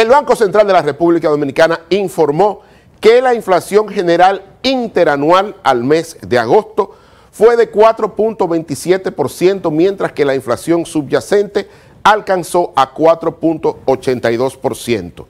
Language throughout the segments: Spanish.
El Banco Central de la República Dominicana informó que la inflación general interanual al mes de agosto fue de 4.27%, mientras que la inflación subyacente alcanzó a 4.82%.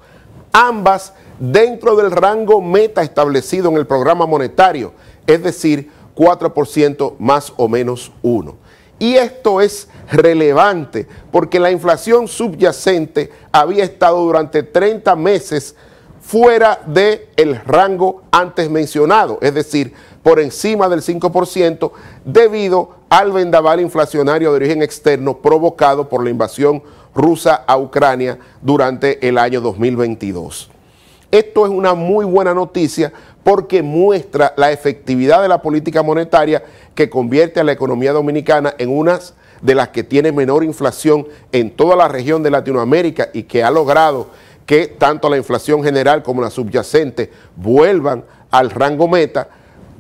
Ambas dentro del rango meta establecido en el programa monetario, es decir, 4% más o menos 1. Y esto es relevante porque la inflación subyacente había estado durante 30 meses fuera del rango antes mencionado, es decir, por encima del 5% debido al vendaval inflacionario de origen externo provocado por la invasión rusa a Ucrania durante el año 2022. Esto es una muy buena noticia porque muestra la efectividad de la política monetaria que convierte a la economía dominicana en una de las que tiene menor inflación en toda la región de Latinoamérica y que ha logrado que tanto la inflación general como la subyacente vuelvan al rango meta.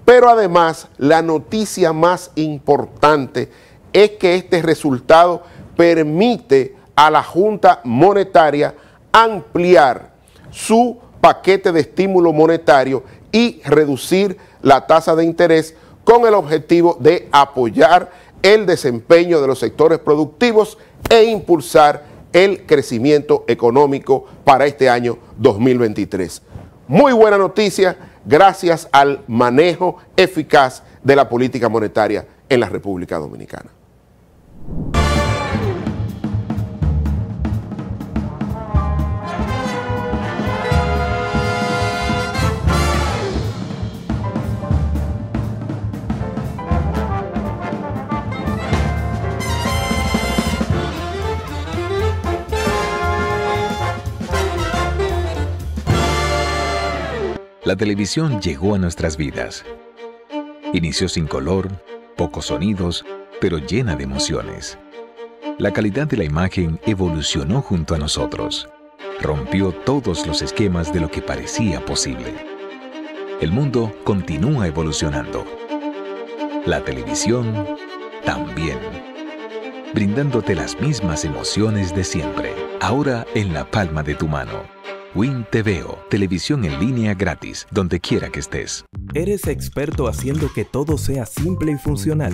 Pero además, la noticia más importante es que este resultado permite a la Junta Monetaria ampliar su paquete de estímulo monetario y reducir la tasa de interés con el objetivo de apoyar el desempeño de los sectores productivos e impulsar el crecimiento económico para este año 2023. Muy buena noticia gracias al manejo eficaz de la política monetaria en la República Dominicana. la televisión llegó a nuestras vidas. Inició sin color, pocos sonidos, pero llena de emociones. La calidad de la imagen evolucionó junto a nosotros. Rompió todos los esquemas de lo que parecía posible. El mundo continúa evolucionando. La televisión también. Brindándote las mismas emociones de siempre, ahora en la palma de tu mano TVO. televisión en línea gratis, donde quiera que estés. Eres experto haciendo que todo sea simple y funcional,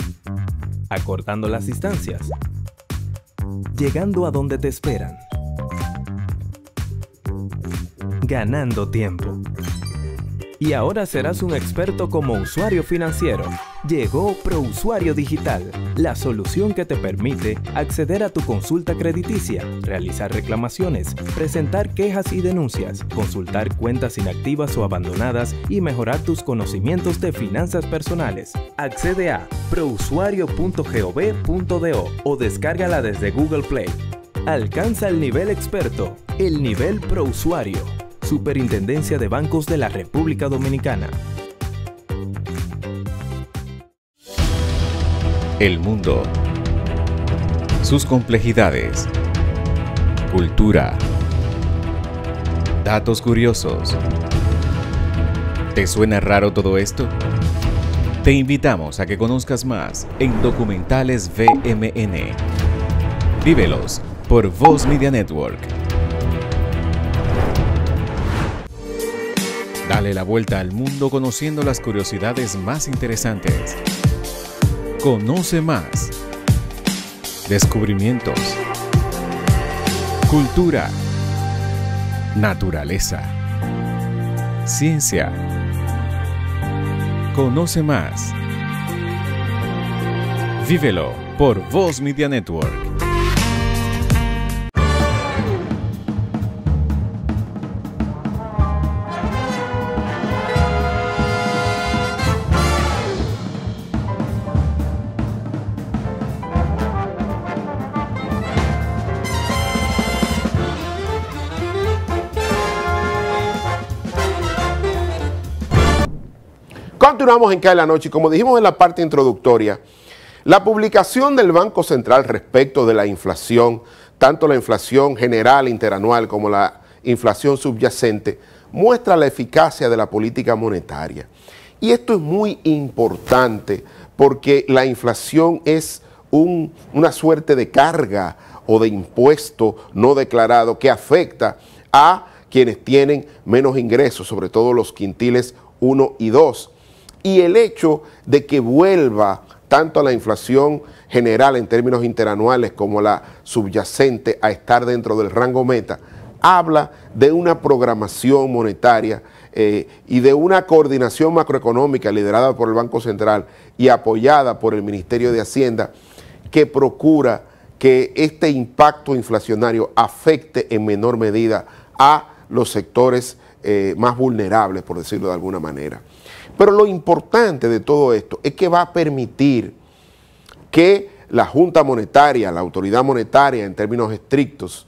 acortando las distancias, llegando a donde te esperan, ganando tiempo y ahora serás un experto como usuario financiero. Llegó ProUsuario Digital, la solución que te permite acceder a tu consulta crediticia, realizar reclamaciones, presentar quejas y denuncias, consultar cuentas inactivas o abandonadas y mejorar tus conocimientos de finanzas personales. Accede a prousuario.gov.do o descárgala desde Google Play. Alcanza el nivel experto, el nivel ProUsuario. Superintendencia de Bancos de la República Dominicana. El mundo. Sus complejidades. Cultura. Datos curiosos. ¿Te suena raro todo esto? Te invitamos a que conozcas más en Documentales VMN. Vívelos por Voz Media Network. Dale la vuelta al mundo conociendo las curiosidades más interesantes. Conoce más. Descubrimientos. Cultura. Naturaleza. Ciencia. Conoce más. Vívelo por Voz Media Network. Continuamos en CAE la noche como dijimos en la parte introductoria, la publicación del Banco Central respecto de la inflación, tanto la inflación general interanual como la inflación subyacente, muestra la eficacia de la política monetaria. Y esto es muy importante porque la inflación es una suerte de carga o de impuesto no declarado que afecta a quienes tienen menos ingresos, sobre todo los quintiles 1 y 2 y el hecho de que vuelva tanto la inflación general en términos interanuales como la subyacente a estar dentro del rango meta, habla de una programación monetaria eh, y de una coordinación macroeconómica liderada por el Banco Central y apoyada por el Ministerio de Hacienda que procura que este impacto inflacionario afecte en menor medida a los sectores eh, más vulnerables, por decirlo de alguna manera. Pero lo importante de todo esto es que va a permitir que la Junta Monetaria, la autoridad monetaria en términos estrictos,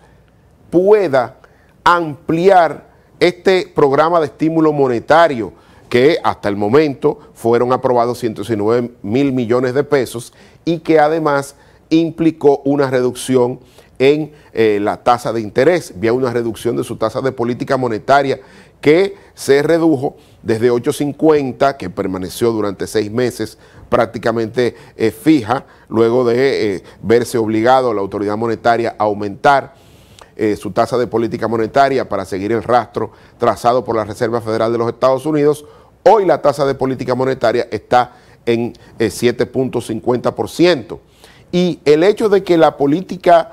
pueda ampliar este programa de estímulo monetario que hasta el momento fueron aprobados 119 mil millones de pesos y que además implicó una reducción en eh, la tasa de interés, vía una reducción de su tasa de política monetaria que se redujo desde 8.50, que permaneció durante seis meses prácticamente eh, fija, luego de eh, verse obligado la autoridad monetaria a aumentar eh, su tasa de política monetaria para seguir el rastro trazado por la Reserva Federal de los Estados Unidos, hoy la tasa de política monetaria está en 7.50%. Y el hecho de que la política,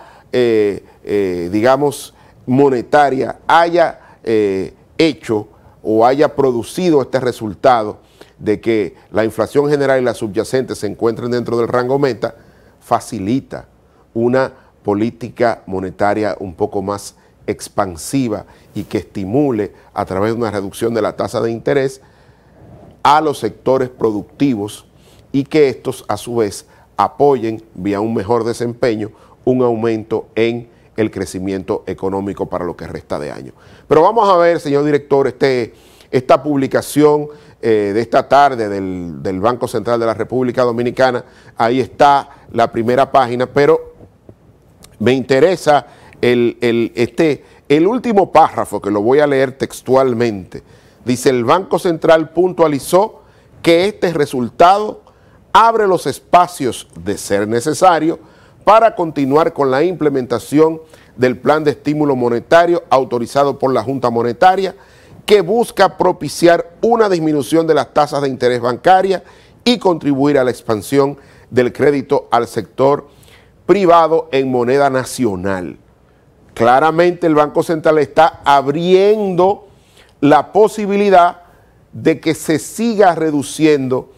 digamos, monetaria haya hecho o haya producido este resultado de que la inflación general y la subyacente se encuentren dentro del rango meta, facilita una política monetaria un poco más expansiva y que estimule a través de una reducción de la tasa de interés a los sectores productivos y que estos a su vez apoyen vía un mejor desempeño un aumento en el crecimiento económico para lo que resta de año. Pero vamos a ver, señor director, este, esta publicación eh, de esta tarde del, Banco Central de la República Dominicana. Ahí está la primera página, pero me interesa el, este, el último párrafo que lo voy a leer textualmente. Dice, el Banco Central puntualizó que este resultado abre los espacios de ser necesario para continuar con la implementación del plan de estímulo monetario autorizado por la Junta Monetaria, que busca propiciar una disminución de las tasas de interés bancaria y contribuir a la expansión del crédito al sector privado en moneda nacional. Claramente el Banco Central está abriendo la posibilidad de que se siga reduciendo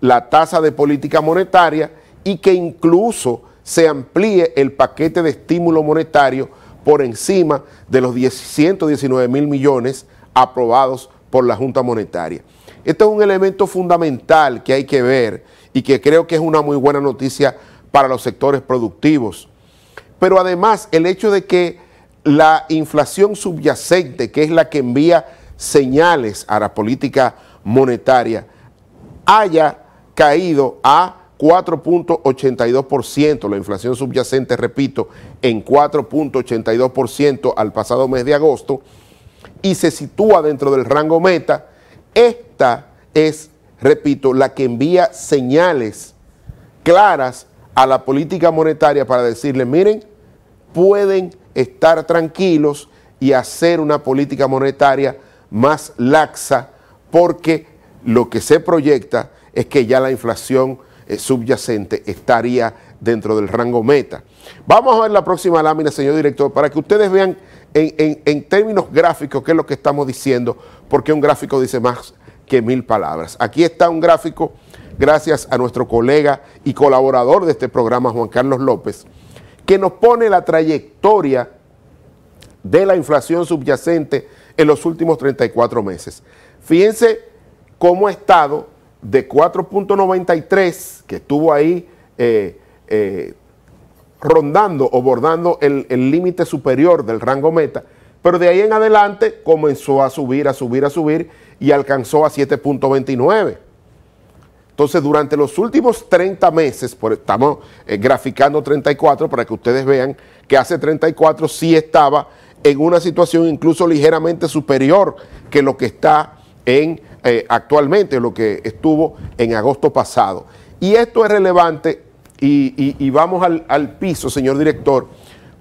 la tasa de política monetaria y que incluso se amplíe el paquete de estímulo monetario por encima de los 119 mil millones aprobados por la Junta Monetaria. Este es un elemento fundamental que hay que ver y que creo que es una muy buena noticia para los sectores productivos. Pero además el hecho de que la inflación subyacente, que es la que envía señales a la política monetaria, haya caído a 4.82%, la inflación subyacente, repito, en 4.82% al pasado mes de agosto, y se sitúa dentro del rango meta, esta es, repito, la que envía señales claras a la política monetaria para decirle, miren, pueden estar tranquilos y hacer una política monetaria más laxa porque lo que se proyecta es que ya la inflación eh, subyacente estaría dentro del rango meta. Vamos a ver la próxima lámina, señor director, para que ustedes vean en, en términos gráficos qué es lo que estamos diciendo, porque un gráfico dice más que mil palabras. Aquí está un gráfico, gracias a nuestro colega y colaborador de este programa, Juan Carlos López, que nos pone la trayectoria de la inflación subyacente en los últimos 34 meses. Fíjense cómo ha estado de 4.93 que estuvo ahí eh, eh, rondando o bordando el límite superior del rango meta, pero de ahí en adelante comenzó a subir, a subir, a subir y alcanzó a 7.29. Entonces, durante los últimos 30 meses, por, estamos eh, graficando 34 para que ustedes vean que hace 34 sí estaba en una situación incluso ligeramente superior que lo que está eh, actualmente lo que estuvo en agosto pasado. Y esto es relevante y, vamos al, piso, señor director,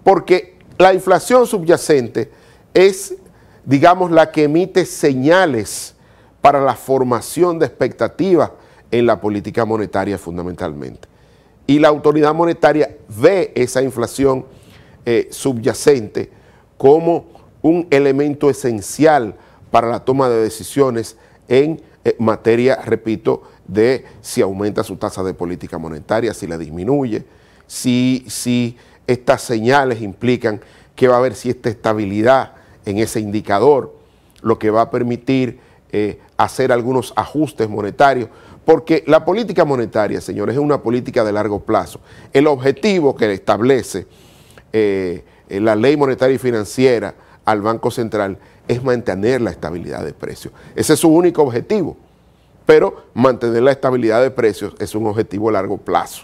porque la inflación subyacente es, digamos, la que emite señales para la formación de expectativas en la política monetaria fundamentalmente. Y la autoridad monetaria ve esa inflación eh, subyacente como un elemento esencial para la toma de decisiones en eh, materia, repito, de si aumenta su tasa de política monetaria, si la disminuye, si, si estas señales implican que va a haber esta estabilidad en ese indicador, lo que va a permitir eh, hacer algunos ajustes monetarios, porque la política monetaria, señores, es una política de largo plazo. El objetivo que establece eh, la ley monetaria y financiera al Banco Central es mantener la estabilidad de precios. Ese es su único objetivo. Pero mantener la estabilidad de precios es un objetivo a largo plazo.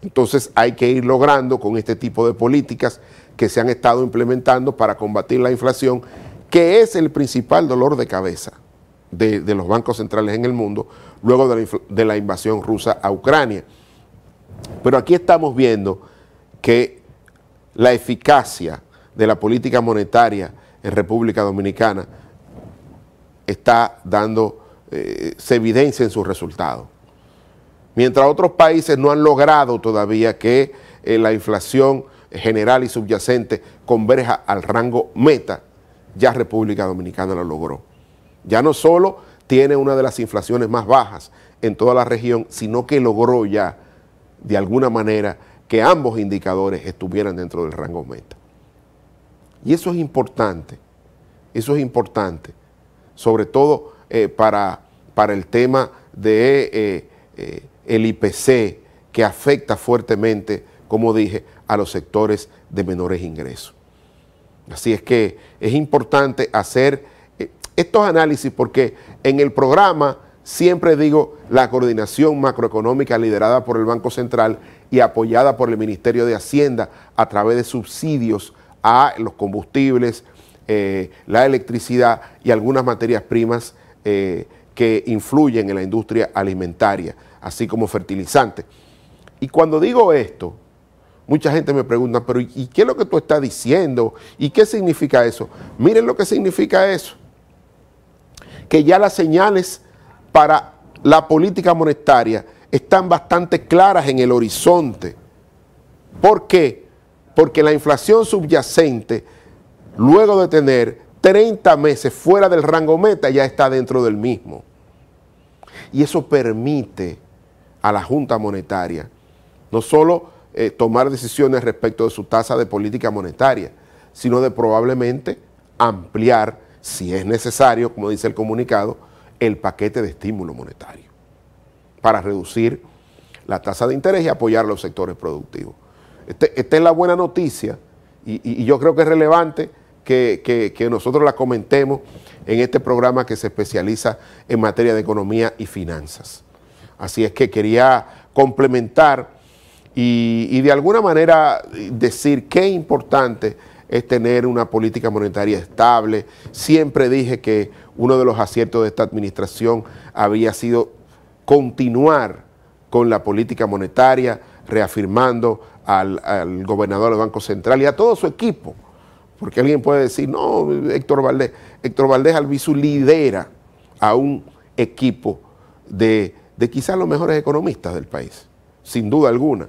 Entonces hay que ir logrando con este tipo de políticas que se han estado implementando para combatir la inflación, que es el principal dolor de cabeza de, los bancos centrales en el mundo luego de la invasión rusa a Ucrania. Pero aquí estamos viendo que la eficacia de la política monetaria en República Dominicana está dando, eh, se evidencia en sus resultados. Mientras otros países no han logrado todavía que eh, la inflación general y subyacente converja al rango meta, ya República Dominicana lo logró. Ya no solo tiene una de las inflaciones más bajas en toda la región, sino que logró ya, de alguna manera, que ambos indicadores estuvieran dentro del rango meta. Y eso es importante, eso es importante, sobre todo eh, para, para, el tema de eh, eh, IPC que afecta fuertemente, como dije, a los sectores de menores ingresos. Así es que es importante hacer estos análisis porque en el programa siempre digo la coordinación macroeconómica liderada por el Banco Central y apoyada por el Ministerio de Hacienda a través de subsidios a los combustibles, eh, la electricidad y algunas materias primas eh, que influyen en la industria alimentaria, así como fertilizantes. Y cuando digo esto, mucha gente me pregunta, pero ¿y qué es lo que tú estás diciendo? ¿Y qué significa eso? Miren lo que significa eso. Que ya las señales para la política monetaria están bastante claras en el horizonte. ¿Por qué? porque la inflación subyacente, luego de tener 30 meses fuera del rango meta, ya está dentro del mismo. Y eso permite a la Junta Monetaria no solo eh, tomar decisiones respecto de su tasa de política monetaria, sino de probablemente ampliar, si es necesario, como dice el comunicado, el paquete de estímulo monetario para reducir la tasa de interés y apoyar los sectores productivos. Este, esta es la buena noticia y, yo creo que es relevante que, nosotros la comentemos en este programa que se especializa en materia de economía y finanzas. Así es que quería complementar y, y, de alguna manera decir qué importante es tener una política monetaria estable. Siempre dije que uno de los aciertos de esta administración había sido continuar con la política monetaria reafirmando al, gobernador del Banco Central y a todo su equipo. Porque alguien puede decir, no, Héctor Valdés, Héctor Valdés Albizu lidera a un equipo de, quizás los mejores economistas del país, sin duda alguna,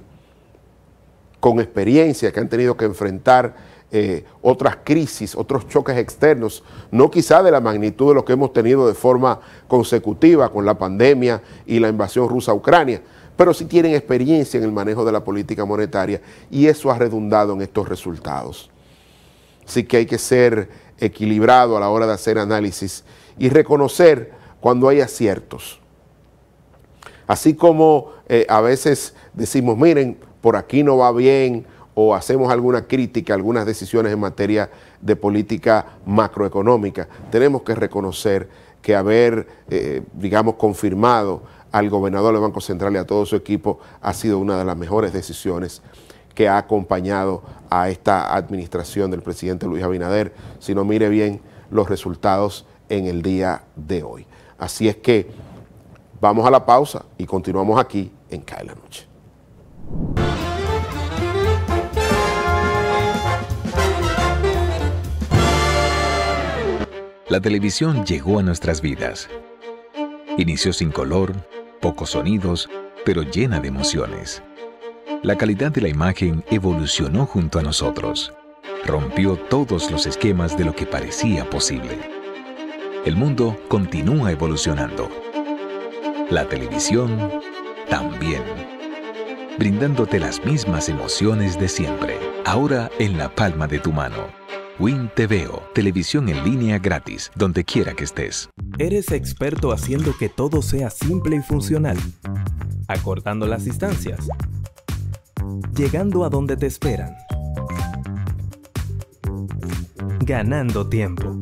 con experiencia que han tenido que enfrentar eh, otras crisis, otros choques externos, no quizá de la magnitud de lo que hemos tenido de forma consecutiva con la pandemia y la invasión rusa a Ucrania, pero sí tienen experiencia en el manejo de la política monetaria y eso ha redundado en estos resultados. Así que hay que ser equilibrado a la hora de hacer análisis y reconocer cuando hay aciertos. Así como eh, a veces decimos, miren, por aquí no va bien, o hacemos alguna crítica, algunas decisiones en materia de política macroeconómica, tenemos que reconocer que haber, eh, digamos, confirmado al gobernador del Banco Central y a todo su equipo ha sido una de las mejores decisiones que ha acompañado a esta administración del presidente Luis Abinader, si no mire bien los resultados en el día de hoy. Así es que vamos a la pausa y continuamos aquí en CAE la Noche. La televisión llegó a nuestras vidas. Inició sin color pocos sonidos, pero llena de emociones. La calidad de la imagen evolucionó junto a nosotros. Rompió todos los esquemas de lo que parecía posible. El mundo continúa evolucionando. La televisión también. Brindándote las mismas emociones de siempre, ahora en la palma de tu mano. WinTVO, televisión en línea gratis, donde quiera que estés. Eres experto haciendo que todo sea simple y funcional, acortando las distancias, llegando a donde te esperan, ganando tiempo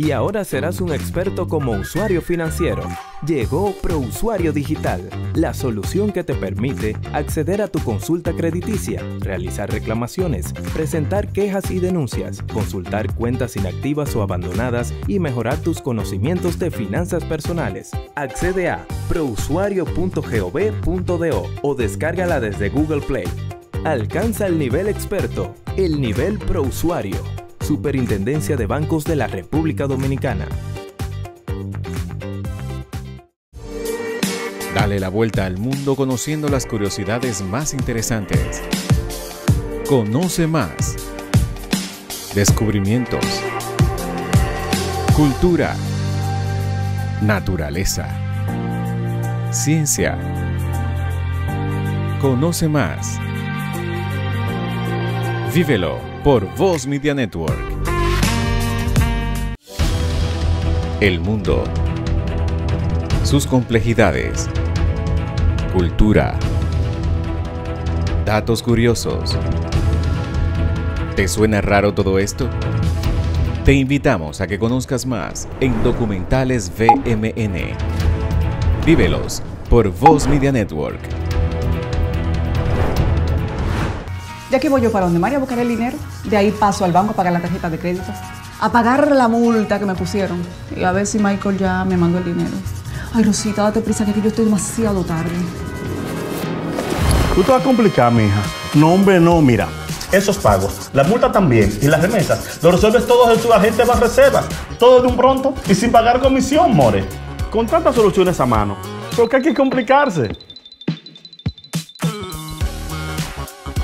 y ahora serás un experto como usuario financiero. Llegó ProUsuario Digital, la solución que te permite acceder a tu consulta crediticia, realizar reclamaciones, presentar quejas y denuncias, consultar cuentas inactivas o abandonadas y mejorar tus conocimientos de finanzas personales. Accede a prousuario.gov.do o descárgala desde Google Play. Alcanza el nivel experto, el nivel ProUsuario. Superintendencia de Bancos de la República Dominicana. Dale la vuelta al mundo conociendo las curiosidades más interesantes. Conoce más. Descubrimientos. Cultura. Naturaleza. Ciencia. Conoce más. Vívelo por Voz Media Network. El mundo, sus complejidades, cultura, datos curiosos. ¿Te suena raro todo esto? Te invitamos a que conozcas más en Documentales VMN. Vívelos por Voz Media Network. Ya que voy yo para donde María a buscar el dinero, de ahí paso al banco a pagar la tarjeta de crédito a pagar la multa que me pusieron y a ver si Michael ya me mandó el dinero. Ay, Rosita, date prisa, que aquí yo estoy demasiado tarde. Tú te vas a complicar, mija. No, hombre, no, mira. Esos pagos, la multa también y las remesas, lo resuelves todo en tu agente más reserva. Todo de un pronto y sin pagar comisión, more. Con tantas soluciones a mano, ¿por qué hay que complicarse?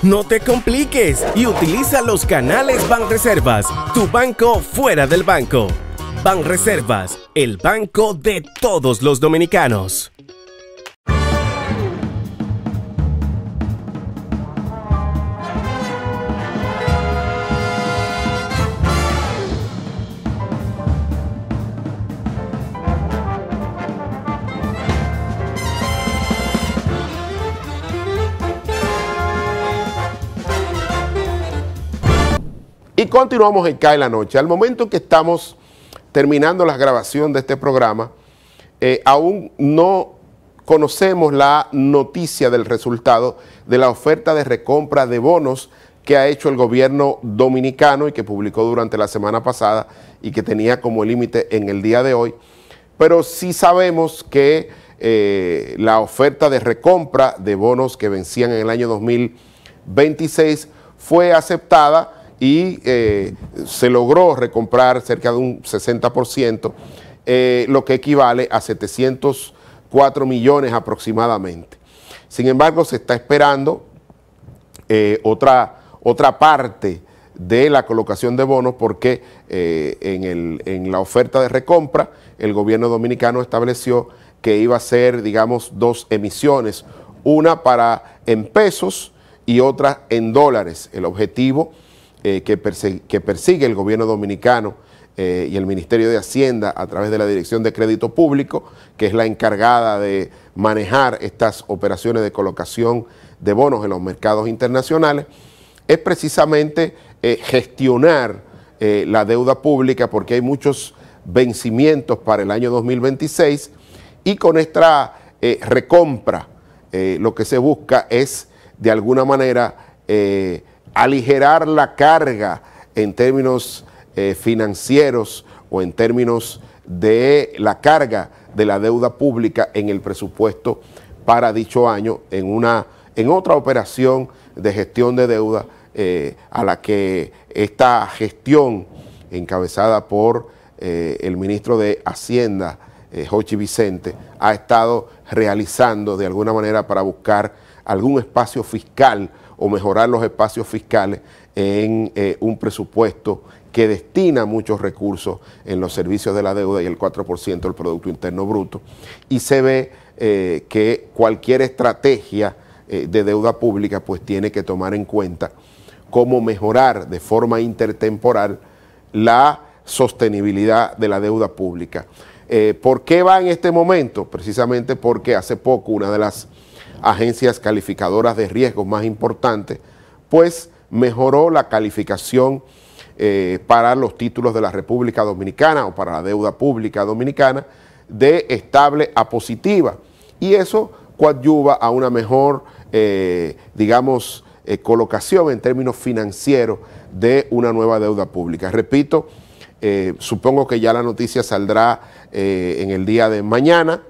No te compliques y utiliza los canales Banreservas, tu banco fuera del banco. Banreservas, el banco de todos los dominicanos. Y continuamos en CAE la Noche. Al momento que estamos terminando la grabación de este programa, eh, aún no conocemos la noticia del resultado de la oferta de recompra de bonos que ha hecho el gobierno dominicano y que publicó durante la semana pasada y que tenía como límite en el día de hoy. Pero sí sabemos que eh, la oferta de recompra de bonos que vencían en el año 2026 fue aceptada y eh, se logró recomprar cerca de un 60%, eh, lo que equivale a 704 millones aproximadamente. Sin embargo, se está esperando eh, otra, otra parte de la colocación de bonos porque en, la oferta de recompra el gobierno dominicano estableció que iba a ser, digamos, dos emisiones, una para en pesos y otra en dólares. El objetivo eh, que, persigue, el gobierno dominicano eh, y el Ministerio de Hacienda a través de la Dirección de Crédito Público, que es la encargada de manejar estas operaciones de colocación de bonos en los mercados internacionales, es precisamente eh, gestionar la deuda pública porque hay muchos vencimientos para el año 2026 y con esta recompra lo que se busca es de alguna manera aligerar la carga en términos eh, financieros o en términos de la carga de la deuda pública en el presupuesto para dicho año en, una, en otra operación de gestión de deuda eh, a la que esta gestión encabezada por eh, el ministro de Hacienda, Jochi Vicente, ha estado realizando de alguna manera para buscar algún espacio fiscal o mejorar los espacios fiscales en eh, un presupuesto que destina muchos recursos en los servicios de la deuda y el 4% del Producto Interno Bruto. Y se ve eh, que cualquier estrategia eh, de deuda pública pues tiene que tomar en cuenta cómo mejorar de forma intertemporal la sostenibilidad de la deuda pública. ¿Por qué va en este momento? Precisamente porque hace poco una de las agencias calificadoras de riesgos más importantes, pues mejoró la calificación eh, para los títulos de la República Dominicana o para la deuda pública dominicana de estable a positiva. Y eso coadyuva a una mejor, eh, digamos, eh, colocación en términos financieros de una nueva deuda pública. Repito, supongo que ya la noticia saldrá en el día de mañana,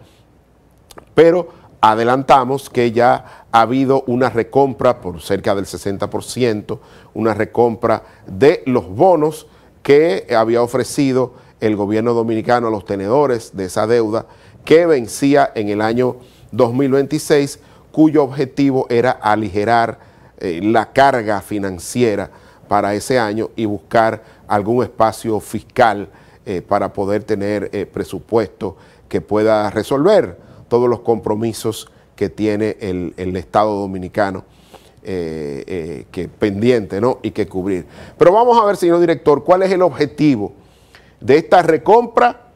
pero adelantamos que ya ha habido una recompra por cerca del 60%, una recompra de los bonos que había ofrecido el gobierno dominicano a los tenedores de esa deuda que vencía en el año 2026, cuyo objetivo era aligerar eh, la carga financiera para ese año y buscar algún espacio fiscal eh, para poder tener eh, presupuesto que pueda resolver todos los compromisos que tiene el, Estado dominicano. Eh, eh, que pendiente ¿no? y que cubrir. Pero vamos a ver, señor director, cuál es el objetivo de esta recompra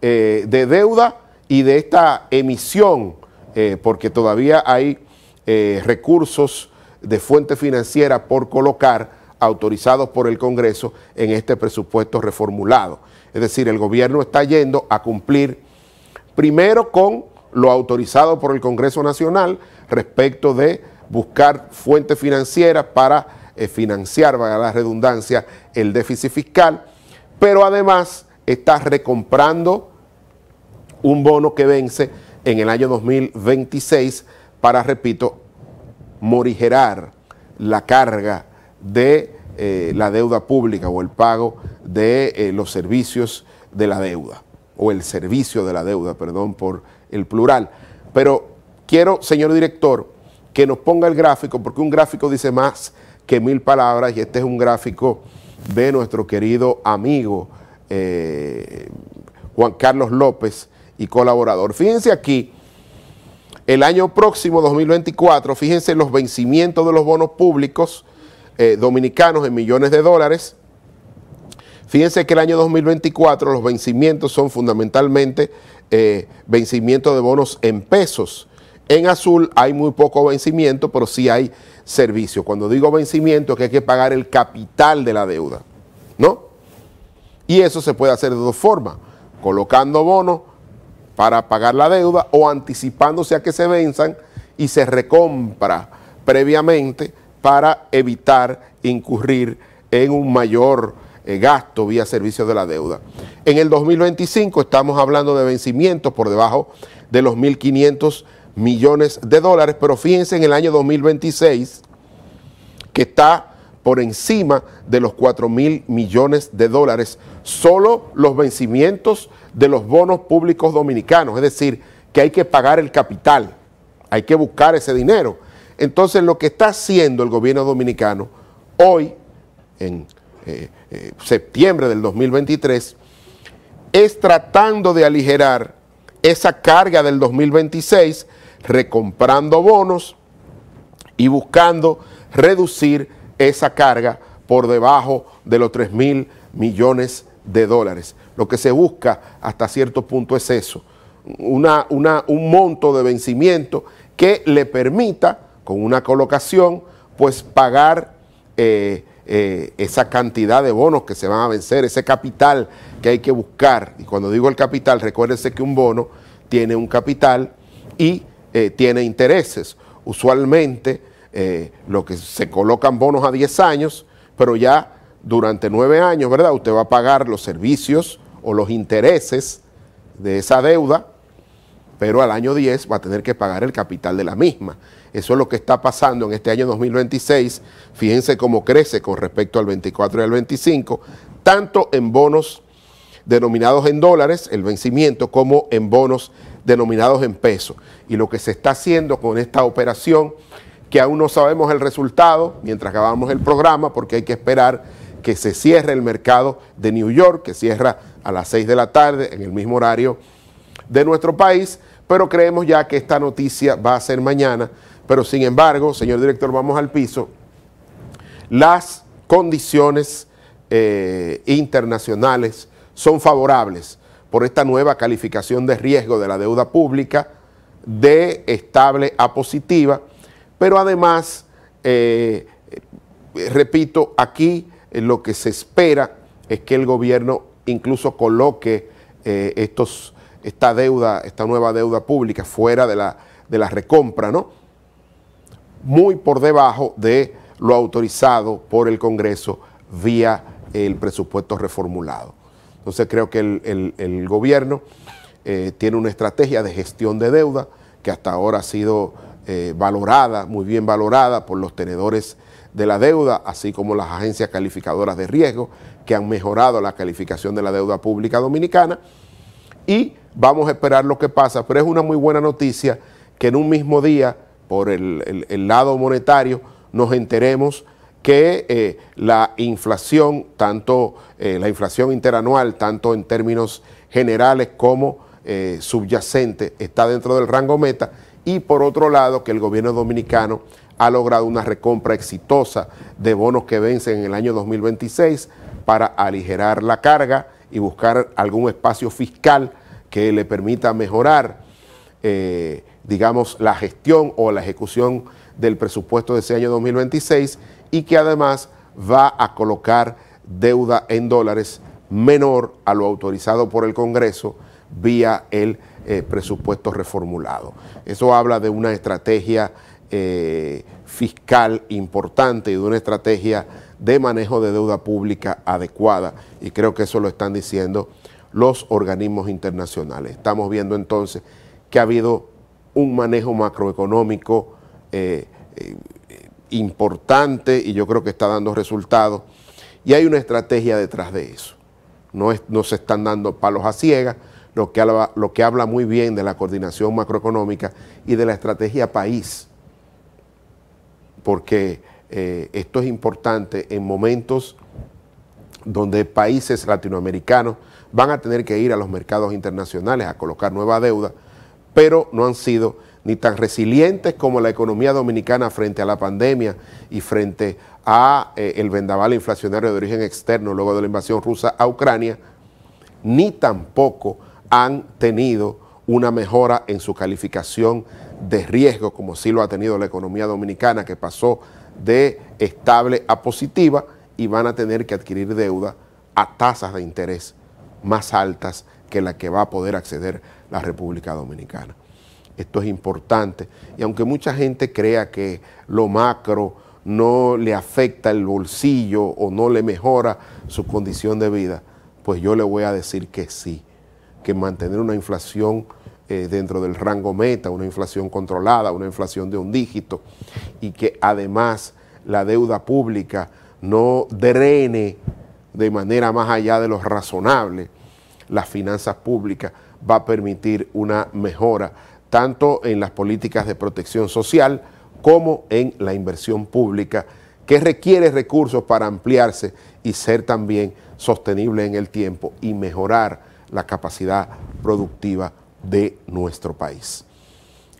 eh, de deuda y de esta emisión, porque todavía hay recursos de fuente financiera por colocar autorizados por el Congreso en este presupuesto reformulado. Es decir, el gobierno está yendo a cumplir primero con lo autorizado por el Congreso Nacional respecto de buscar fuentes financieras para eh, financiar, valga la redundancia, el déficit fiscal, pero además está recomprando un bono que vence en el año 2026 para, repito, morigerar la carga de eh, la deuda pública o el pago de eh, los servicios de la deuda, o el servicio de la deuda, perdón por el plural. Pero quiero, señor director, que nos ponga el gráfico, porque un gráfico dice más que mil palabras y este es un gráfico de nuestro querido amigo eh, Juan Carlos López y colaborador. Fíjense aquí, el año próximo, 2024, fíjense los vencimientos de los bonos públicos eh, dominicanos en millones de dólares. Fíjense que el año 2024 los vencimientos son fundamentalmente eh, vencimiento de bonos en pesos. En azul hay muy poco vencimiento, pero sí hay servicio. Cuando digo vencimiento es que hay que pagar el capital de la deuda, ¿no? Y eso se puede hacer de dos formas, colocando bonos para pagar la deuda o anticipándose a que se venzan y se recompra previamente para evitar incurrir en un mayor eh, gasto vía servicios de la deuda. En el 2025 estamos hablando de vencimientos por debajo de los 1.500 millones de dólares, pero fíjense en el año 2026 que está por encima de los 4 millones de dólares, solo los vencimientos de los bonos públicos dominicanos, es decir, que hay que pagar el capital, hay que buscar ese dinero. Entonces lo que está haciendo el gobierno dominicano hoy, en eh, eh, septiembre del 2023, es tratando de aligerar esa carga del 2026, recomprando bonos y buscando reducir esa carga por debajo de los 3 mil millones de dólares. Lo que se busca hasta cierto punto es eso, una, una, un monto de vencimiento que le permita, con una colocación, pues pagar eh, eh, esa cantidad de bonos que se van a vencer, ese capital que hay que buscar. Y cuando digo el capital, recuérdense que un bono tiene un capital y eh, tiene intereses. Usualmente eh, lo que se colocan bonos a 10 años, pero ya durante 9 años, ¿verdad? Usted va a pagar los servicios o los intereses de esa deuda, pero al año 10 va a tener que pagar el capital de la misma. Eso es lo que está pasando en este año 2026. Fíjense cómo crece con respecto al 24 y al 25, tanto en bonos denominados en dólares, el vencimiento, como en bonos denominados en pesos. Y lo que se está haciendo con esta operación, que aún no sabemos el resultado mientras acabamos el programa, porque hay que esperar que se cierre el mercado de New York, que cierra a las 6 de la tarde en el mismo horario de nuestro país, pero creemos ya que esta noticia va a ser mañana pero sin embargo, señor director, vamos al piso. Las condiciones eh, internacionales son favorables por esta nueva calificación de riesgo de la deuda pública de estable a positiva, pero además, eh, eh, repito, aquí lo que se espera es que el gobierno incluso coloque estos, esta deuda, esta nueva deuda pública fuera de la, de la recompra, ¿no? muy por debajo de lo autorizado por el Congreso vía el presupuesto reformulado. Entonces creo que el, gobierno eh, tiene una estrategia de gestión de deuda que hasta ahora ha sido eh, valorada, muy bien valorada por los tenedores de la deuda, así como las agencias calificadoras de riesgo que han mejorado la calificación de la deuda pública dominicana. Y vamos a esperar lo que pasa, pero es una muy buena noticia que en un mismo día por el, lado monetario, nos enteremos que eh, la inflación, tanto eh, la inflación interanual, tanto en términos generales como eh, subyacente, está dentro del rango meta y por otro lado que el gobierno dominicano ha logrado una recompra exitosa de bonos que vencen en el año 2026 para aligerar la carga y buscar algún espacio fiscal que le permita mejorar. Eh, digamos, la gestión o la ejecución del presupuesto de ese año 2026 y que además va a colocar deuda en dólares menor a lo autorizado por el Congreso vía el eh, presupuesto reformulado. Eso habla de una estrategia eh, fiscal importante y de una estrategia de manejo de deuda pública adecuada y creo que eso lo están diciendo los organismos internacionales. Estamos viendo entonces que ha habido un manejo macroeconómico eh, eh, importante y yo creo que está dando resultados. Y hay una estrategia detrás de eso. No, es, se están dando palos a ciegas, lo que, habla, lo que habla muy bien de la coordinación macroeconómica y de la estrategia país. Porque eh, esto es importante en momentos donde países latinoamericanos van a tener que ir a los mercados internacionales a colocar nueva deuda pero no han sido ni tan resilientes como la economía dominicana frente a la pandemia y frente a eh, el vendaval inflacionario de origen externo luego de la invasión rusa a Ucrania, ni tampoco han tenido una mejora en su calificación de riesgo, como sí lo ha tenido la economía dominicana, que pasó de estable a positiva y van a tener que adquirir deuda a tasas de interés más altas que la que va a poder acceder la República Dominicana. Esto es importante y aunque mucha gente crea que lo macro no le afecta el bolsillo o no le mejora su condición de vida, pues yo le voy a decir que sí, que mantener una inflación eh, dentro del rango meta, una inflación controlada, una inflación de un dígito y que además la deuda pública no drene de manera más allá de lo razonable las finanzas públicas, va a permitir una mejora tanto en las políticas de protección social como en la inversión pública que requiere recursos para ampliarse y ser también sostenible en el tiempo y mejorar la capacidad productiva de nuestro país.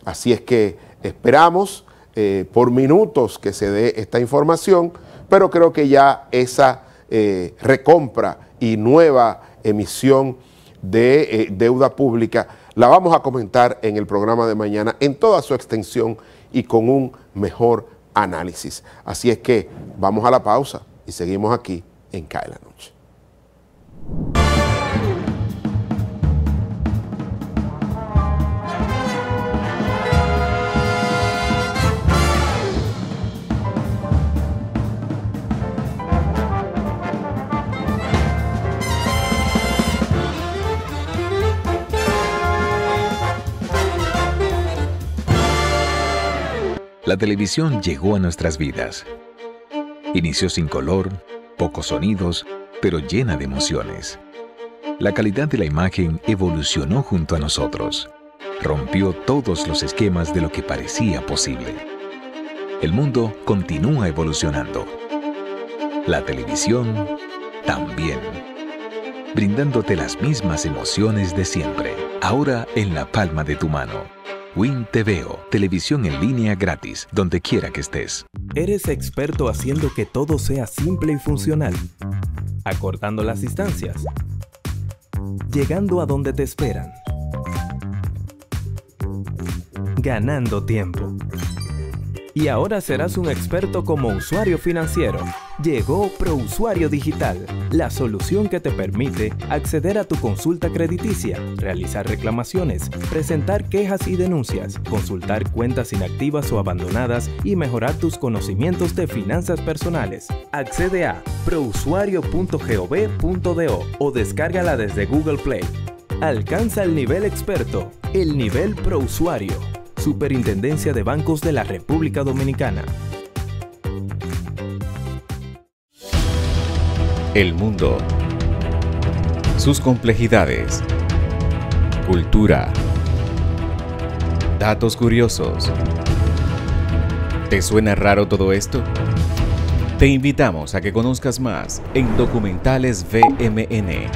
Así es que esperamos eh, por minutos que se dé esta información, pero creo que ya esa eh, recompra y nueva emisión de eh, deuda pública, la vamos a comentar en el programa de mañana en toda su extensión y con un mejor análisis. Así es que vamos a la pausa y seguimos aquí en CAE la Noche. la televisión llegó a nuestras vidas. Inició sin color, pocos sonidos, pero llena de emociones. La calidad de la imagen evolucionó junto a nosotros. Rompió todos los esquemas de lo que parecía posible. El mundo continúa evolucionando. La televisión también. Brindándote las mismas emociones de siempre, ahora en la palma de tu mano. TVO, televisión en línea gratis, donde quiera que estés. Eres experto haciendo que todo sea simple y funcional, acortando las distancias, llegando a donde te esperan, ganando tiempo. Y ahora serás un experto como usuario financiero. Llegó ProUsuario Digital, la solución que te permite acceder a tu consulta crediticia, realizar reclamaciones, presentar quejas y denuncias, consultar cuentas inactivas o abandonadas y mejorar tus conocimientos de finanzas personales. Accede a prousuario.gov.do o descárgala desde Google Play. Alcanza el nivel experto, el nivel ProUsuario. Superintendencia de Bancos de la República Dominicana. el mundo, sus complejidades, cultura, datos curiosos. ¿Te suena raro todo esto? Te invitamos a que conozcas más en Documentales VMN.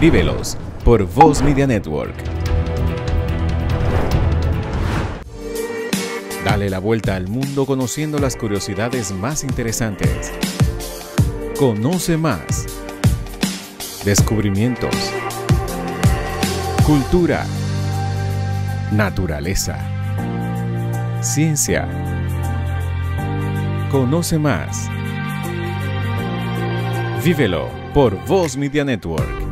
Vívelos por Voz Media Network. Dale la vuelta al mundo conociendo las curiosidades más interesantes. Conoce más. Descubrimientos. Cultura. Naturaleza. Ciencia. Conoce más. Vívelo por Voz Media Network.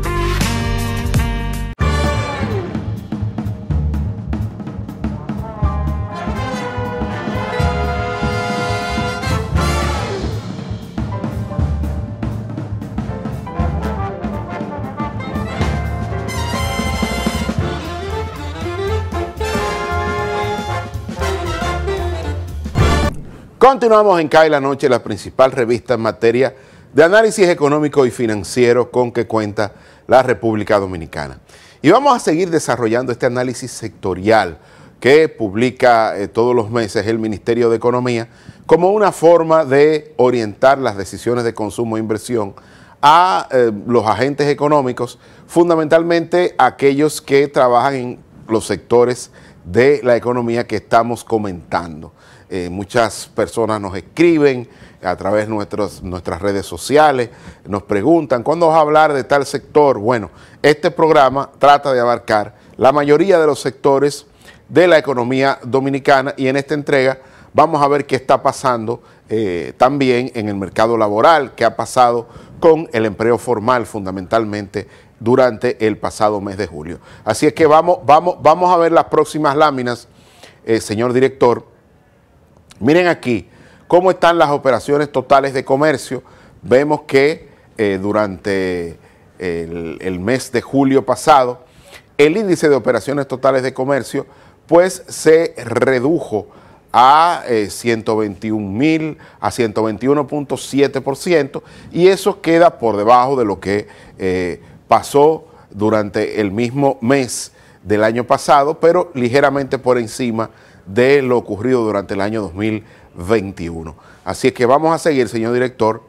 Continuamos en CAE la Noche, la principal revista en materia de análisis económico y financiero con que cuenta la República Dominicana. Y vamos a seguir desarrollando este análisis sectorial que publica eh, todos los meses el Ministerio de Economía como una forma de orientar las decisiones de consumo e inversión a eh, los agentes económicos, fundamentalmente aquellos que trabajan en los sectores de la economía que estamos comentando. Eh, muchas personas nos escriben a través de nuestras redes sociales, nos preguntan, ¿cuándo vas a hablar de tal sector? Bueno, este programa trata de abarcar la mayoría de los sectores de la economía dominicana y en esta entrega vamos a ver qué está pasando eh, también en el mercado laboral, qué ha pasado con el empleo formal fundamentalmente durante el pasado mes de julio. Así es que vamos, vamos, vamos a ver las próximas láminas, eh, señor director Miren aquí cómo están las operaciones totales de comercio. Vemos que eh, durante el, mes de julio pasado, el índice de operaciones totales de comercio pues se redujo a 121 eh, mil, a 121.7% y eso queda por debajo de lo que eh, pasó durante el mismo mes del año pasado, pero ligeramente por encima de lo ocurrido durante el año 2021. Así es que vamos a seguir, señor director,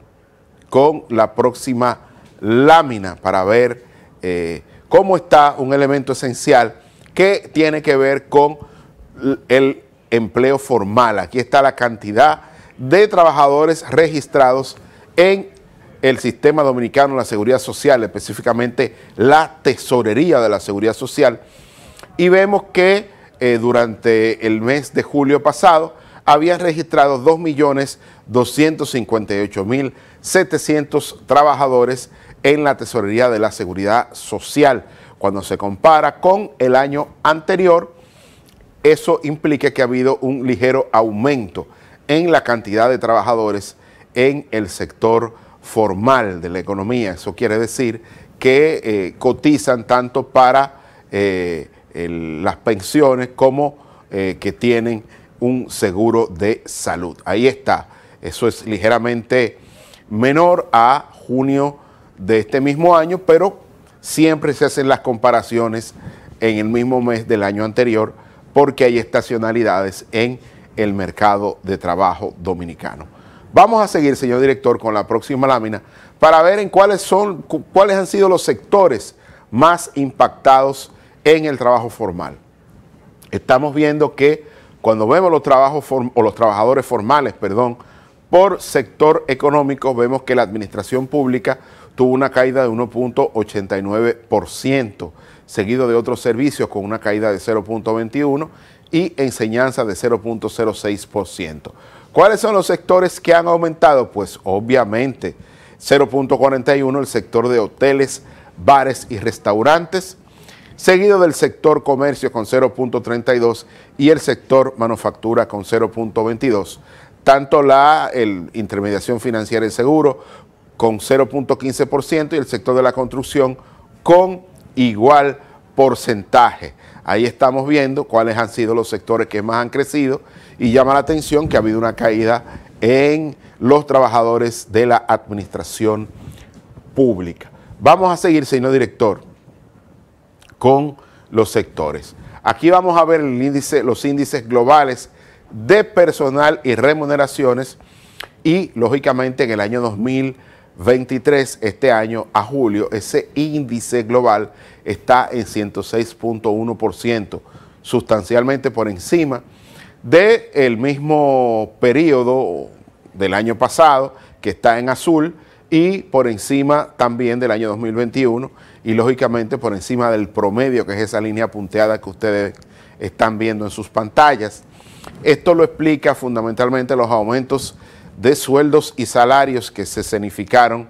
con la próxima lámina para ver eh, cómo está un elemento esencial que tiene que ver con el empleo formal. Aquí está la cantidad de trabajadores registrados en el sistema dominicano de la seguridad social, específicamente la tesorería de la seguridad social. Y vemos que eh, durante el mes de julio pasado había registrado 2.258.700 trabajadores en la Tesorería de la Seguridad Social. Cuando se compara con el año anterior, eso implica que ha habido un ligero aumento en la cantidad de trabajadores en el sector formal de la economía. Eso quiere decir que eh, cotizan tanto para eh, las pensiones como eh, que tienen un seguro de salud. Ahí está. Eso es ligeramente menor a junio de este mismo año, pero siempre se hacen las comparaciones en el mismo mes del año anterior porque hay estacionalidades en el mercado de trabajo dominicano. Vamos a seguir, señor director, con la próxima lámina para ver en cuáles son cuáles han sido los sectores más impactados en el trabajo formal. Estamos viendo que cuando vemos los trabajos o los trabajadores formales, perdón, por sector económico, vemos que la administración pública tuvo una caída de 1.89%, seguido de otros servicios con una caída de 0.21 y enseñanza de 0.06%. ¿Cuáles son los sectores que han aumentado? Pues obviamente 0.41 el sector de hoteles, bares y restaurantes, seguido del sector comercio con 0.32 y el sector manufactura con 0.22. Tanto la intermediación financiera y seguro con 0.15% y el sector de la construcción con igual porcentaje. Ahí estamos viendo cuáles han sido los sectores que más han crecido y llama la atención que ha habido una caída en los trabajadores de la administración pública. Vamos a seguir, señor director con los sectores. Aquí vamos a ver los índices globales de personal y remuneraciones y lógicamente en el año 2023, este año a julio, ese índice global está en 106.1%, sustancialmente por encima del el mismo periodo del año pasado, que está en azul, y por encima también del año 2021, y lógicamente por encima del promedio, que es esa línea punteada que ustedes están viendo en sus pantallas. Esto lo explica fundamentalmente los aumentos de sueldos y salarios que se escenificaron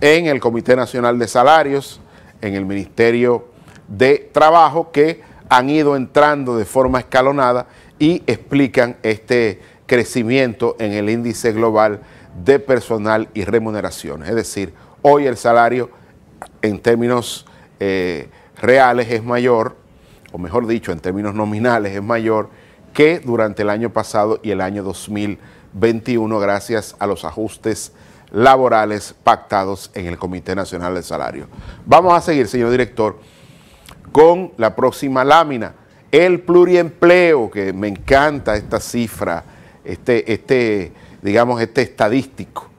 en el Comité Nacional de Salarios, en el Ministerio de Trabajo, que han ido entrando de forma escalonada y explican este crecimiento en el índice global de personal y remuneraciones. Es decir, hoy el salario en términos eh, reales es mayor, o mejor dicho, en términos nominales es mayor que durante el año pasado y el año 2021 gracias a los ajustes laborales pactados en el Comité Nacional de Salario. Vamos a seguir, señor director, con la próxima lámina. El pluriempleo, que me encanta esta cifra, este, este digamos, este estadístico.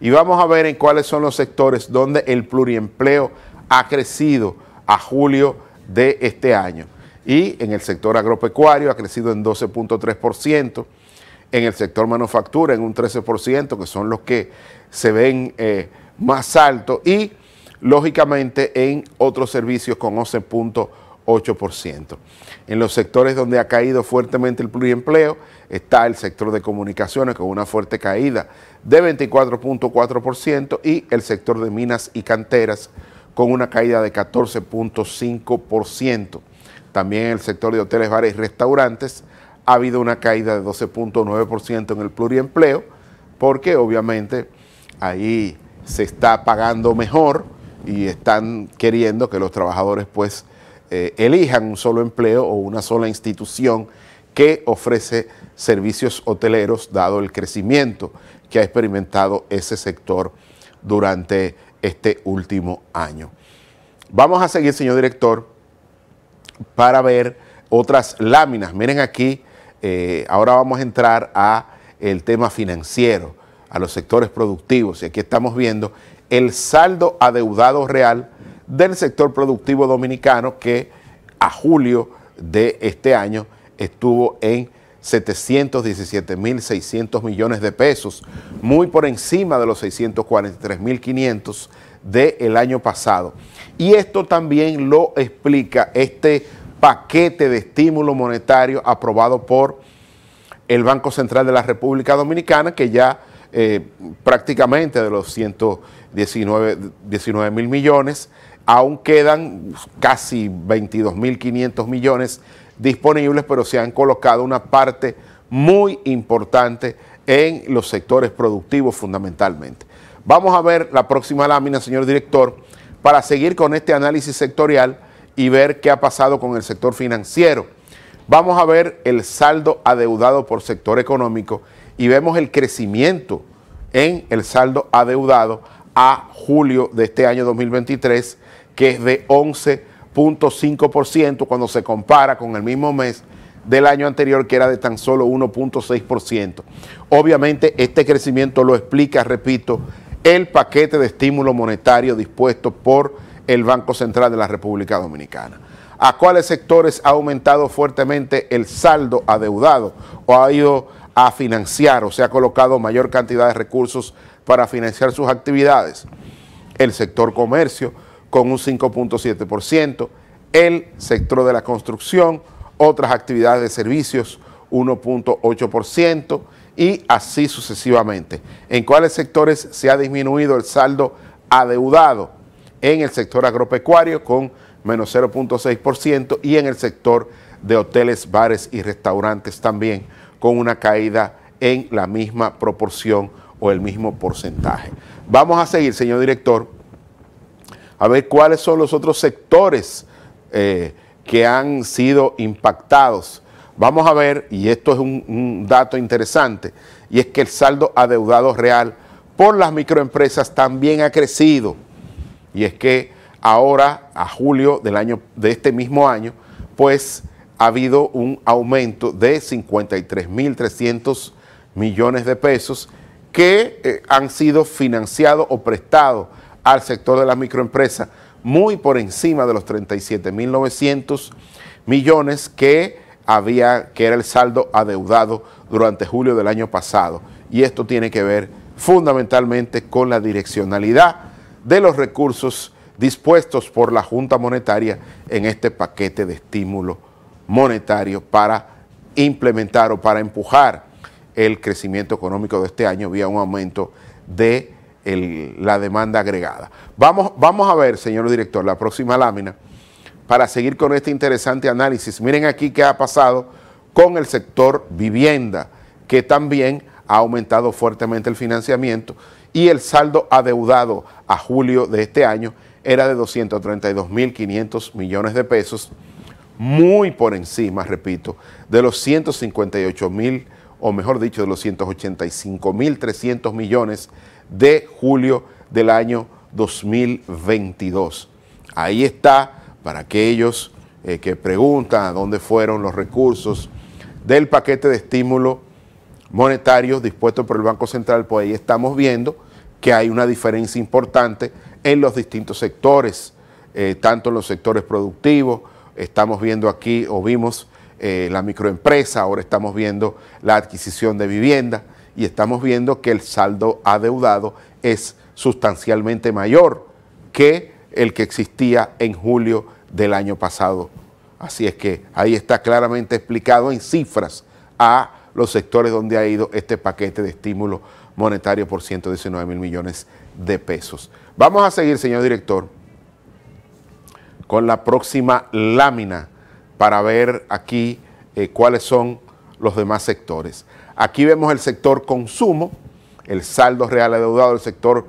Y vamos a ver en cuáles son los sectores donde el pluriempleo ha crecido a julio de este año. Y en el sector agropecuario ha crecido en 12.3%, en el sector manufactura en un 13%, que son los que se ven eh, más altos, y lógicamente en otros servicios con 11.8%. En los sectores donde ha caído fuertemente el pluriempleo, está el sector de comunicaciones con una fuerte caída de 24.4% y el sector de minas y canteras con una caída de 14.5%. También en el sector de hoteles, bares y restaurantes ha habido una caída de 12.9% en el pluriempleo porque obviamente ahí se está pagando mejor y están queriendo que los trabajadores pues eh, elijan un solo empleo o una sola institución que ofrece servicios hoteleros, dado el crecimiento que ha experimentado ese sector durante este último año. Vamos a seguir, señor director, para ver otras láminas. Miren aquí, eh, ahora vamos a entrar a el tema financiero, a los sectores productivos. Y aquí estamos viendo el saldo adeudado real del sector productivo dominicano que a julio de este año estuvo en 717.600 millones de pesos, muy por encima de los 643.500 del año pasado. Y esto también lo explica este paquete de estímulo monetario aprobado por el Banco Central de la República Dominicana, que ya eh, prácticamente de los 119 mil millones, aún quedan casi 22.500 millones disponibles, pero se han colocado una parte muy importante en los sectores productivos fundamentalmente. Vamos a ver la próxima lámina, señor director, para seguir con este análisis sectorial y ver qué ha pasado con el sector financiero. Vamos a ver el saldo adeudado por sector económico y vemos el crecimiento en el saldo adeudado a julio de este año 2023, que es de 11%. 0.5% cuando se compara con el mismo mes del año anterior que era de tan solo 1.6%. Obviamente este crecimiento lo explica, repito, el paquete de estímulo monetario dispuesto por el Banco Central de la República Dominicana. ¿A cuáles sectores ha aumentado fuertemente el saldo adeudado o ha ido a financiar o se ha colocado mayor cantidad de recursos para financiar sus actividades? El sector comercio, con un 5.7%, el sector de la construcción, otras actividades de servicios 1.8% y así sucesivamente. ¿En cuáles sectores se ha disminuido el saldo adeudado? En el sector agropecuario con menos 0.6% y en el sector de hoteles, bares y restaurantes también con una caída en la misma proporción o el mismo porcentaje. Vamos a seguir, señor director a ver cuáles son los otros sectores eh, que han sido impactados. Vamos a ver, y esto es un, dato interesante, y es que el saldo adeudado real por las microempresas también ha crecido. Y es que ahora, a julio del año, de este mismo año, pues ha habido un aumento de 53.300 millones de pesos que eh, han sido financiados o prestados al sector de la microempresa, muy por encima de los 37.900 millones que había, que era el saldo adeudado durante julio del año pasado. Y esto tiene que ver fundamentalmente con la direccionalidad de los recursos dispuestos por la Junta Monetaria en este paquete de estímulo monetario para implementar o para empujar el crecimiento económico de este año vía un aumento de la demanda agregada. Vamos, vamos a ver, señor director, la próxima lámina para seguir con este interesante análisis. Miren aquí qué ha pasado con el sector vivienda, que también ha aumentado fuertemente el financiamiento y el saldo adeudado a julio de este año era de 232.500 millones de pesos, muy por encima, repito, de los 158.000, o mejor dicho, de los 185.300 millones de julio del año 2022. Ahí está para aquellos eh, que preguntan dónde fueron los recursos del paquete de estímulo monetario dispuesto por el Banco Central, pues ahí estamos viendo que hay una diferencia importante en los distintos sectores, eh, tanto en los sectores productivos, estamos viendo aquí o vimos eh, la microempresa, ahora estamos viendo la adquisición de vivienda, y estamos viendo que el saldo adeudado es sustancialmente mayor que el que existía en julio del año pasado. Así es que ahí está claramente explicado en cifras a los sectores donde ha ido este paquete de estímulo monetario por 119 mil millones de pesos. Vamos a seguir, señor director, con la próxima lámina para ver aquí eh, cuáles son los demás sectores. Aquí vemos el sector consumo, el saldo real adeudado del sector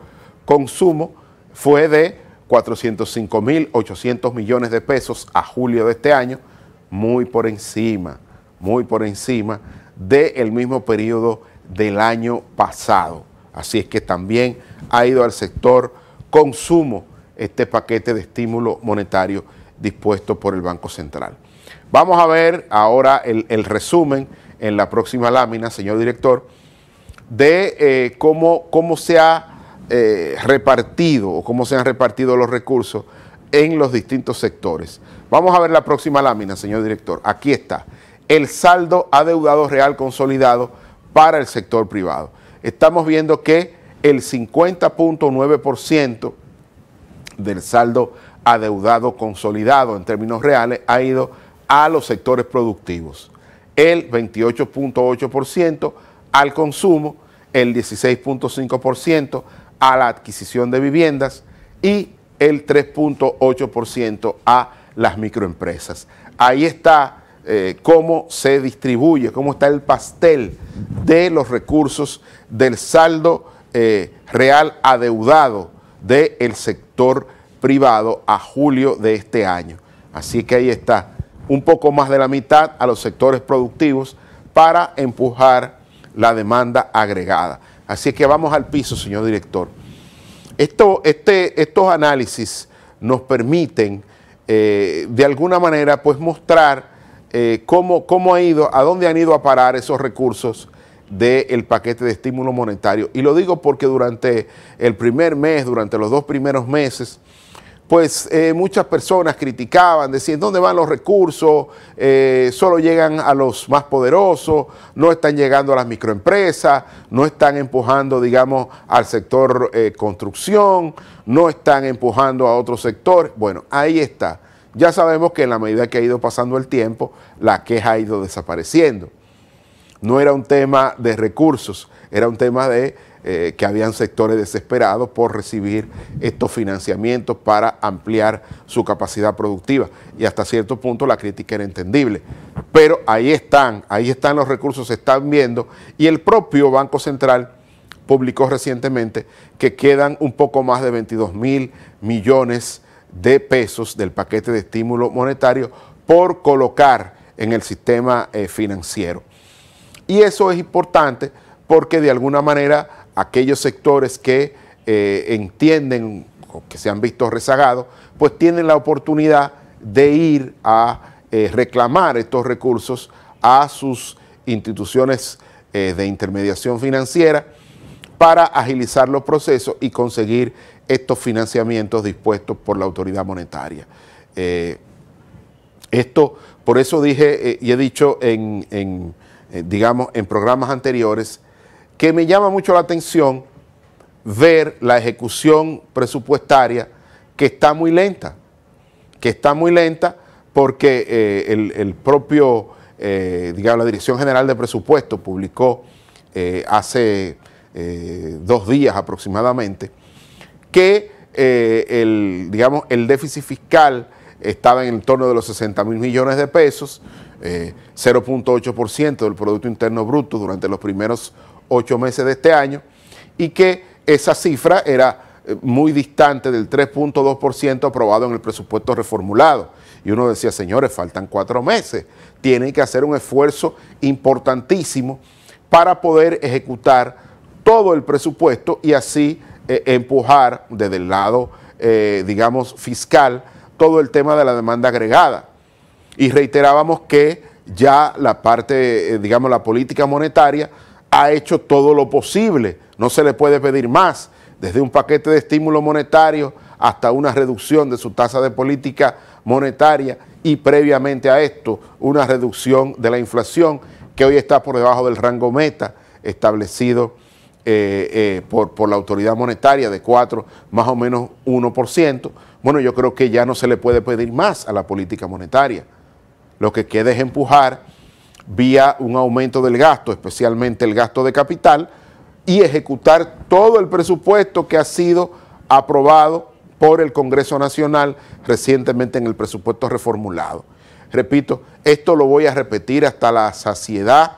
consumo fue de 405.800 millones de pesos a julio de este año, muy por encima, muy por encima del mismo periodo del año pasado. Así es que también ha ido al sector consumo este paquete de estímulo monetario dispuesto por el Banco Central. Vamos a ver ahora el resumen en la próxima lámina, señor director, de eh, cómo, cómo, se ha eh, repartido o cómo se han repartido los recursos en los distintos sectores. Vamos a ver la próxima lámina, señor director. Aquí está. El saldo adeudado real consolidado para el sector privado. Estamos viendo que el 50.9% del saldo adeudado consolidado en términos reales ha ido a los sectores productivos el 28.8% al consumo, el 16.5% a la adquisición de viviendas y el 3.8% a las microempresas. Ahí está eh, cómo se distribuye, cómo está el pastel de los recursos del saldo eh, real adeudado del sector privado a julio de este año. Así que ahí está un poco más de la mitad a los sectores productivos para empujar la demanda agregada. Así que vamos al piso, señor director. este, estos análisis nos permiten, eh, de alguna manera, pues mostrar eh, cómo, cómo, ha ido, a dónde han ido a parar esos recursos del paquete de estímulo monetario. Y lo digo porque durante el primer mes, durante los dos primeros meses, pues eh, muchas personas criticaban, decían, ¿dónde van los recursos? Eh, solo llegan a los más poderosos, no están llegando a las microempresas, no están empujando, digamos, al sector eh, construcción, no están empujando a otro sector. Bueno, ahí está. Ya sabemos que en la medida que ha ido pasando el tiempo, la queja ha ido desapareciendo. No era un tema de recursos, era un tema de eh, que habían sectores desesperados por recibir estos financiamientos para ampliar su capacidad productiva. Y hasta cierto punto la crítica era entendible. Pero ahí están, ahí están los recursos, se están viendo. Y el propio Banco Central publicó recientemente que quedan un poco más de 22 mil millones de pesos del paquete de estímulo monetario por colocar en el sistema eh, financiero. Y eso es importante porque de alguna manera aquellos sectores que eh, entienden o que se han visto rezagados, pues tienen la oportunidad de ir a eh, reclamar estos recursos a sus instituciones eh, de intermediación financiera para agilizar los procesos y conseguir estos financiamientos dispuestos por la autoridad monetaria. esto, por eso dije y he dicho en digamos, en programas anteriores, que me llama mucho la atención ver la ejecución presupuestaria que está muy lenta, que está muy lenta porque eh, el, propio, eh, digamos, la Dirección General de Presupuestos publicó eh, hace dos días aproximadamente que el, digamos, el déficit fiscal estaba en el torno de los 60 mil millones de pesos, 0.8% del Producto Interno Bruto durante los primeros ocho meses de este año, y que esa cifra era eh, muy distante del 3.2% aprobado en el presupuesto reformulado. Y uno decía, señores, faltan cuatro meses, tienen que hacer un esfuerzo importantísimo para poder ejecutar todo el presupuesto y así eh, empujar desde el lado, eh, digamos, fiscal, todo el tema de la demanda agregada. Y reiterábamos que ya la parte, digamos, la política monetaria ha hecho todo lo posible, no se le puede pedir más, desde un paquete de estímulo monetario hasta una reducción de su tasa de política monetaria y previamente a esto una reducción de la inflación que hoy está por debajo del rango meta establecido eh, eh, por, por la autoridad monetaria de 4, más o menos 1%. Bueno, yo creo que ya no se le puede pedir más a la política monetaria. Lo que queda es empujar vía un aumento del gasto, especialmente el gasto de capital, y ejecutar todo el presupuesto que ha sido aprobado por el Congreso Nacional recientemente en el presupuesto reformulado. Repito, esto lo voy a repetir hasta la saciedad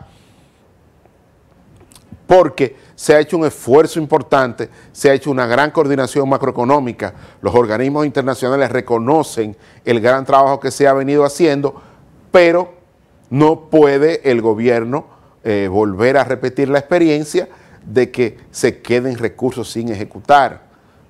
porque se ha hecho un esfuerzo importante, se ha hecho una gran coordinación macroeconómica, los organismos internacionales reconocen el gran trabajo que se ha venido haciendo, pero no puede el gobierno eh, volver a repetir la experiencia de que se queden recursos sin ejecutar,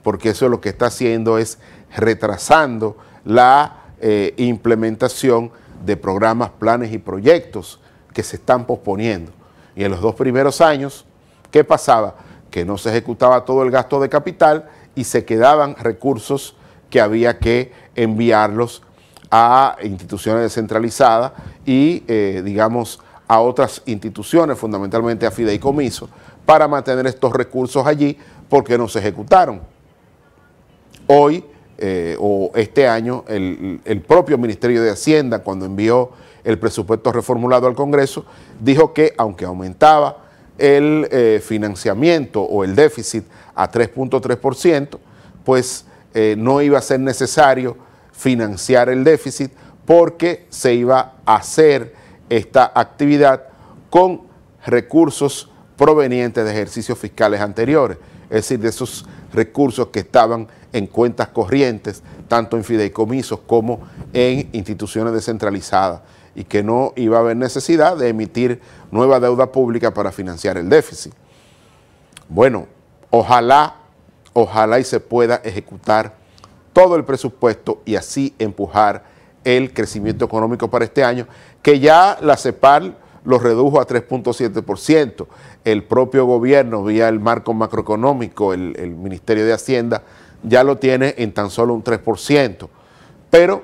porque eso lo que está haciendo es retrasando la eh, implementación de programas, planes y proyectos que se están posponiendo. Y en los dos primeros años, ¿qué pasaba? Que no se ejecutaba todo el gasto de capital y se quedaban recursos que había que enviarlos a instituciones descentralizadas y, eh, digamos, a otras instituciones, fundamentalmente a FIDEICOMISO, para mantener estos recursos allí porque no se ejecutaron. Hoy eh, o este año el, propio Ministerio de Hacienda, cuando envió el presupuesto reformulado al Congreso, dijo que aunque aumentaba el eh, financiamiento o el déficit a 3.3%, pues no iba a ser necesario financiar el déficit porque se iba a hacer esta actividad con recursos provenientes de ejercicios fiscales anteriores, es decir, de esos recursos que estaban en cuentas corrientes, tanto en fideicomisos como en instituciones descentralizadas, y que no iba a haber necesidad de emitir nueva deuda pública para financiar el déficit. Bueno, ojalá, ojalá y se pueda ejecutar todo el presupuesto y así empujar el crecimiento económico para este año, que ya la CEPAL lo redujo a 3.7%. El propio gobierno, vía el marco macroeconómico, el, el, Ministerio de Hacienda, ya lo tiene en tan solo un 3%. Pero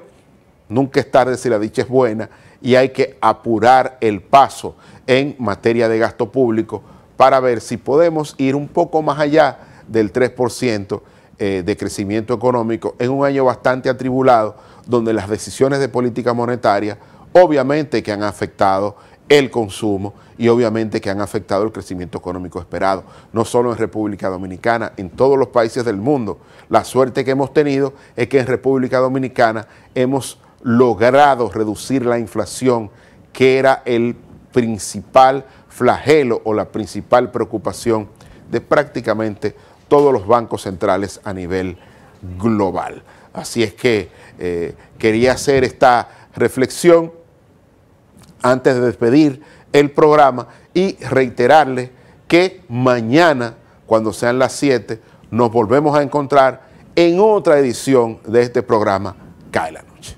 nunca es tarde si la dicha es buena y hay que apurar el paso en materia de gasto público para ver si podemos ir un poco más allá del 3% eh, de crecimiento económico en un año bastante atribulado, donde las decisiones de política monetaria obviamente que han afectado el consumo y obviamente que han afectado el crecimiento económico esperado, no solo en República Dominicana, en todos los países del mundo. La suerte que hemos tenido es que en República Dominicana hemos logrado reducir la inflación, que era el principal flagelo o la principal preocupación de prácticamente todos los bancos centrales a nivel global. Así es que eh, quería hacer esta reflexión antes de despedir el programa y reiterarles que mañana, cuando sean las 7, nos volvemos a encontrar en otra edición de este programa, Cae la Noche.